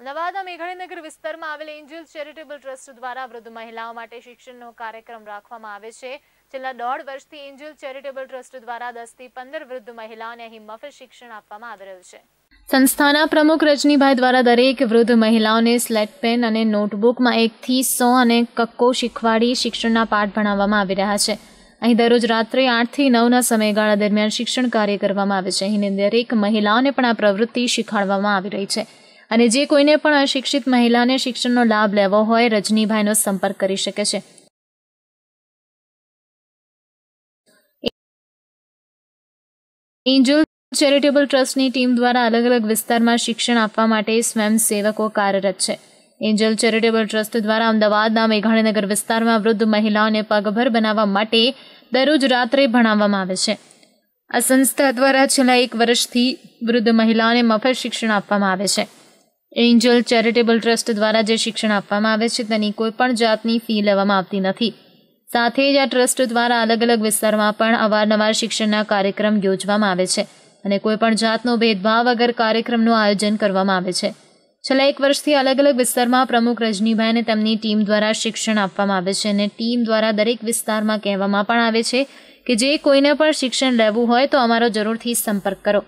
અમદાવાદના મેઘાણીનગર વિસ્તારમાં આવેલ એન્જલ ચેરિટેબલ ટ્રસ્ટ દ્વારા વૃદ્ધ મહિલાઓ માટે શિક્ષણનો કાર્યક્રમ રાખવામાં આવે છે છેલ્લા દોઢ વર્ષથી એન્જલ ચેરિટેબલ ટ્રસ્ટ દ્વારા દસથી પંદર વૃદ્ધ મહિલાઓને અહીં મફત શિક્ષણ આપવામાં આવી રહ્યું છે સંસ્થાના પ્રમુખ રજનીભાઈ દ્વારા દરેક વૃદ્ધ મહિલાઓને સ્લેટ પેન અને નોટબુકમાં એકથી સો અને કક્કો શીખવાડી શિક્ષણના પાઠ ભણાવવામાં આવી રહ્યા છે અહીં દરરોજ રાત્રે આઠથી નવના સમયગાળા દરમિયાન શિક્ષણ કાર્ય કરવામાં આવે છે અહીં દરેક મહિલાઓને પણ આ પ્રવૃત્તિ શીખવાડવામાં આવી રહી છે અને જે કોઈને પણ અશિક્ષિત મહિલાને શિક્ષણનો લાભ લેવો હોય રજનીભાઈનો સંપર્ક કરી શકે છે એન્જલ ચેરિટેબલ ટ્રસ્ટની ટીમ દ્વારા અલગ અલગ વિસ્તારમાં શિક્ષણ આપવા માટે સ્વયંસેવકો કાર્યરત છે એન્જલ ચેરિટેબલ ટ્રસ્ટ દ્વારા અમદાવાદના મેઘાણીનગર વિસ્તારમાં વૃદ્ધ મહિલાઓને પગભર બનાવવા માટે દરરોજ રાત્રે ભણાવવામાં આવે છે આ સંસ્થા દ્વારા છેલ્લા એક વર્ષથી વૃદ્ધ મહિલાઓને મફત શિક્ષણ આપવામાં આવે છે એન્જલ ચેરિટેબલ ટ્રસ્ટ દ્વારા જે શિક્ષણ આપવામાં આવે છે તેની કોઈપણ જાતની ફી લેવામાં આવતી નથી સાથે જ આ ટ્રસ્ટ દ્વારા અલગ અલગ વિસ્તારમાં પણ અવારનવાર શિક્ષણના કાર્યક્રમ યોજવામાં આવે છે અને કોઈપણ જાતનો ભેદભાવ વગર કાર્યક્રમનું આયોજન કરવામાં આવે છે છેલ્લા એક વર્ષથી અલગ અલગ વિસ્તારમાં પ્રમુખ રજનીભાઈ અને તેમની ટીમ દ્વારા શિક્ષણ આપવામાં આવે છે અને ટીમ દ્વારા દરેક વિસ્તારમાં કહેવામાં પણ આવે છે કે જે કોઈને પણ શિક્ષણ લેવું હોય તો અમારો જરૂરથી સંપર્ક કરો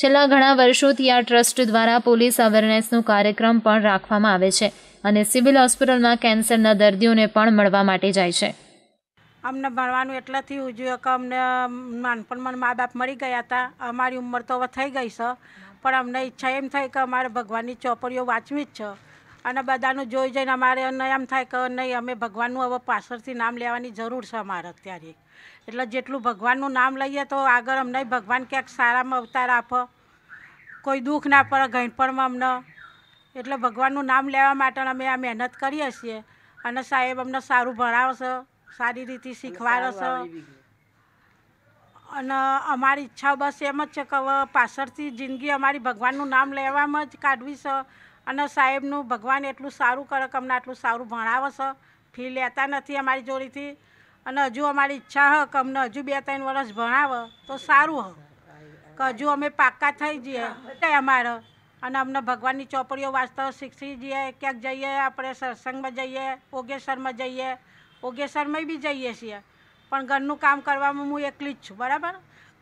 છેલ્લા ઘણા વર્ષોથી આ ટ્રસ્ટ દ્વારા પોલીસ અવેરનેસનો કાર્યક્રમ પણ રાખવામાં આવે છે અને સિવિલ હોસ્પિટલમાં કેન્સરના દર્દીઓને પણ મળવા માટે જાય છે અમને ભણવાનું એટલે થયું કે અમને નાનપણમાં મા બાપ મરી ગયા હતા અમારી ઉંમર તો હવે થઈ ગઈ છે પણ અમને ઈચ્છા એમ થઈ કે અમારે ભગવાનની ચોપડીઓ વાંચવી જ છે અને બધાનું જોઈ જઈને અમારે એમ થાય કે નહીં અમે ભગવાનનું હવે પાછળથી નામ લેવાની જરૂર છે અમારે અત્યારે એટલે જેટલું ભગવાનનું નામ લઈએ તો આગળ અમને ભગવાન ક્યાંક સારામાં અવતાર આપો કોઈ દુઃખ ના પડે ગણપણમાં અમને એટલે ભગવાનનું નામ લેવા માટે અમે આ મહેનત કરીએ છીએ અને સાહેબ અમને સારું ભણાવશે સારી રીતે શીખવાડશે અને અમારી ઈચ્છા બસ એમ જ છે કે હવે પાછળથી જિંદગી અમારી ભગવાનનું નામ લેવામાં જ કાઢવી છે અને સાહેબનું ભગવાન એટલું સારું કરે કે અમને આટલું સારું ભણાવે છે ફી લેતા નથી અમારી જોડીથી અને હજુ અમારી ઈચ્છા હ કે અમને હજુ બે ત્રણ વર્ષ ભણાવે તો સારું હ કે હજુ અમે પાક્કા થઈ જઈએ અમારે અને અમને ભગવાનની ચોપડીઓ વાંચતા શીખી જઈએ ક્યાંક જઈએ આપણે સત્સંગમાં જઈએ ઓગેસરમાં જઈએ ઓગેસરમાં બી જઈએ છીએ પણ ઘરનું કામ કરવામાં હું એકલી જ છું બરાબર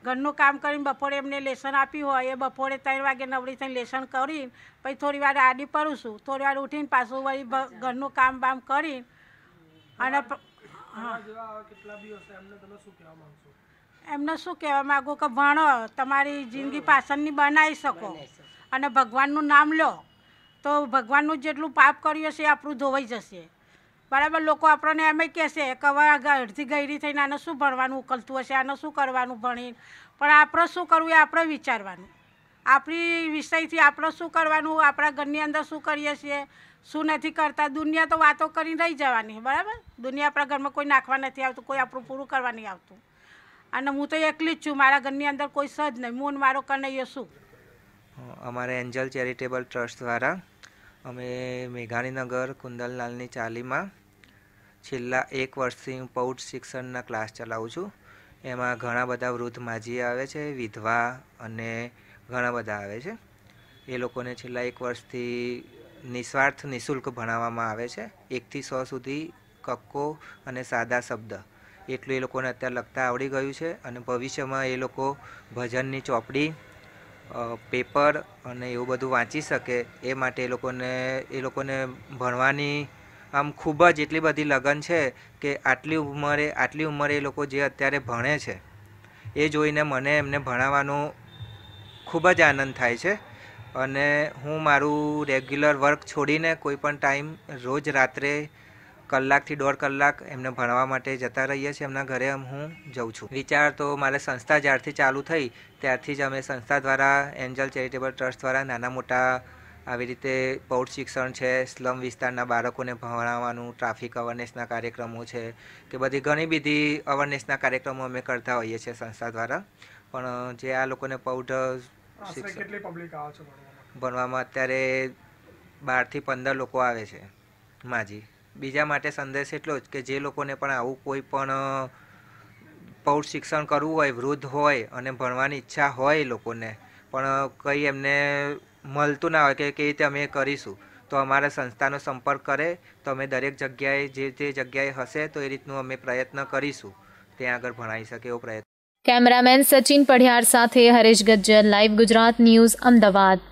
ઘરનું કામ કરીને બપોરે એમને લેસન આપ્યું હોય એ બપોરે ત્રણ વાગે નવરી થઈને લેસન કરીને પછી થોડી વાર આડી પડું છું થોડી વાર ઉઠીને પાછું વળી ઘરનું કામ બામ કરીને અને એમને શું કહેવા માગો કે ભણો તમારી જિંદગી પાછળની બનાવી શકો અને ભગવાનનું નામ લો તો ભગવાનનું જેટલું પાપ કર્યું હશે એ આપણું ધોવાઈ જશે બરાબર લોકો આપણને એમ કહેશે કે હવે અડધી ગયરી થઈને આને શું ભણવાનું ઉકલતું હશે આને શું કરવાનું ભણીને પણ આપણે શું કરવું એ આપણે વિચારવાનું આપણી વિષયથી આપણે શું કરવાનું આપણા ઘરની અંદર શું કરીએ છીએ શું નથી કરતા દુનિયા તો વાતો કરીને રહી જવાની બરાબર દુનિયા આપણા ઘરમાં કોઈ નાખવા નથી આવતું કોઈ આપણું પૂરું કરવા નહીં આવતું અને હું તો એકલી જ છું મારા ઘરની અંદર કોઈ સજ નહીં હું મારો કનૈયો શું અમારે એન્જલ ચેરિટેબલ ટ્રસ્ટ દ્વારા અમે મેઘાણીનગર કુંદનલાલની ચાલીમાં છેલ્લા એક વર્ષથી હું પૌઢ શિક્ષણના ક્લાસ ચલાવું છું એમાં ઘણા બધા વૃદ્ધ માજી આવે છે વિધવા અને ઘણા બધા આવે છે એ લોકોને છેલ્લા એક વર્ષથી નિસ્વાર્થ નિઃશુલ્ક ભણાવવામાં આવે છે એકથી સો સુધી કક્કો અને સાદા શબ્દ એટલું એ લોકોને અત્યારે લખતા આવડી ગયું છે અને ભવિષ્યમાં એ લોકો ભજનની ચોપડી પેપર અને એવું બધું વાંચી શકે એ માટે એ લોકોને એ લોકોને ભણવાની આમ ખૂબ જ એટલી બધી લગન છે કે આટલી ઉંમરે આટલી ઉંમરે એ લોકો જે અત્યારે ભણે છે એ જોઈને મને એમને ભણાવવાનો ખૂબ જ આનંદ થાય છે અને હું મારું રેગ્યુલર વર્ક છોડીને કોઈ પણ ટાઈમ રોજ રાત્રે કલાકથી દોઢ કલાક એમને ભણવા માટે જતા રહીએ છીએ એમના ઘરે હું જઉં છું વિચાર તો મારે સંસ્થા જ્યારથી ચાલુ થઈ ત્યારથી જ અમે સંસ્થા દ્વારા એન્જલ ચેરિટેબલ ટ્રસ્ટ દ્વારા નાના મોટા આવી રીતે પૌઢ શિક્ષણ છે સ્લમ વિસ્તારના બાળકોને ભણાવવાનું ટ્રાફિક અવેરનેસના કાર્યક્રમો છે કે બધી ઘણી બધી અવેરનેસના કાર્યક્રમો અમે કરતા હોઈએ છીએ સંસ્થા દ્વારા પણ જે આ લોકોને પૌઢ શિક્ષણ ભણવામાં અત્યારે બારથી પંદર લોકો આવે છે માજી બીજા માટે સંદેશ એટલો જ કે જે લોકોને પણ આવું કોઈ પણ પૌઢ શિક્ષણ કરવું હોય વૃદ્ધ હોય અને ભણવાની ઈચ્છા હોય લોકોને પણ કંઈ એમને મળતું ના હોય કે કેવી રીતે અમે કરીશું તો અમારા સંસ્થાનો સંપર્ક કરે તો અમે દરેક જગ્યાએ જે તે જગ્યાએ હશે તો એ રીતનું અમે પ્રયત્ન કરીશું ત્યાં આગળ ભણાવી શકે એવો પ્રયત્ન કેમેરામેન સચિન પઢિયાર સાથે હરેશ ગજ્જર લાઈવ ગુજરાત ન્યૂઝ અમદાવાદ